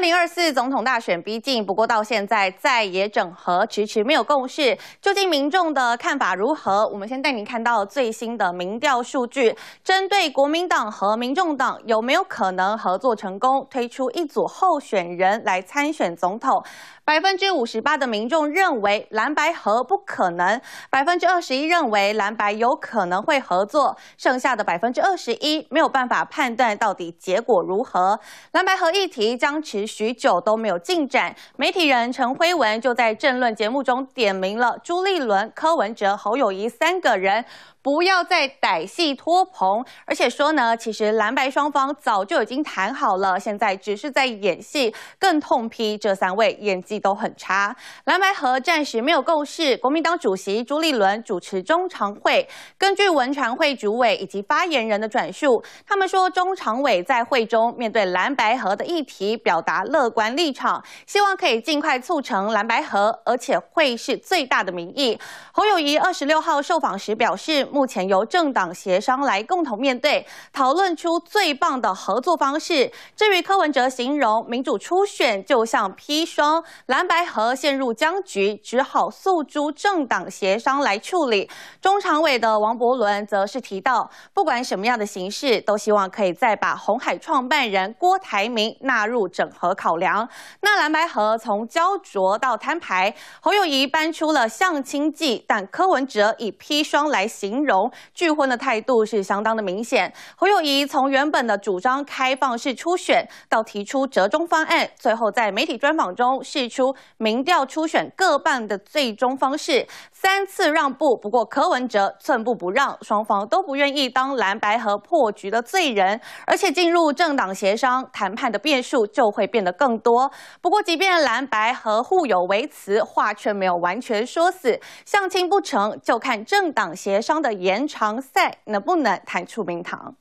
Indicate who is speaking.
Speaker 1: 零二四总统大选逼近，不过到现在再也整合，迟迟没有共识。究竟民众的看法如何？我们先带您看到最新的民调数据，针对国民党和民众党有没有可能合作成功，推出一组候选人来参选总统。百分之五十八的民众认为蓝白合不可能，百分之二十一认为蓝白有可能会合作，剩下的百分之二十一没有办法判断到底结果如何。蓝白合议题将持续。许久都没有进展，媒体人陈辉文就在政论节目中点名了朱立伦、柯文哲、侯友谊三个人，不要再歹戏拖棚。而且说呢，其实蓝白双方早就已经谈好了，现在只是在演戏。更痛批这三位演技都很差。蓝白合暂时没有共识。国民党主席朱立伦主持中常会，根据文传会主委以及发言人的转述，他们说中常委在会中面对蓝白合的议题表达。乐观立场，希望可以尽快促成蓝白合，而且会是最大的民意。侯友谊二十六号受访时表示，目前由政党协商来共同面对，讨论出最棒的合作方式。至于柯文哲形容民主初选就像砒霜，蓝白合陷入僵局，只好诉诸政党协商来处理。中常委的王伯伦则是提到，不管什么样的形式，都希望可以再把红海创办人郭台铭纳入整合。考量，那蓝白河从焦灼到摊牌，侯友谊搬出了相亲计，但柯文哲以砒霜来形容拒婚的态度是相当的明显。侯友谊从原本的主张开放式初选，到提出折中方案，最后在媒体专访中释出民调初选各半的最终方式，三次让步，不过柯文哲寸步不让，双方都不愿意当蓝白核破局的罪人，而且进入政党协商谈判的变数就会变。得更多，不过即便蓝白和互有维词，话却没有完全说死，相亲不成就看政党协商的延长赛能不能谈出名堂。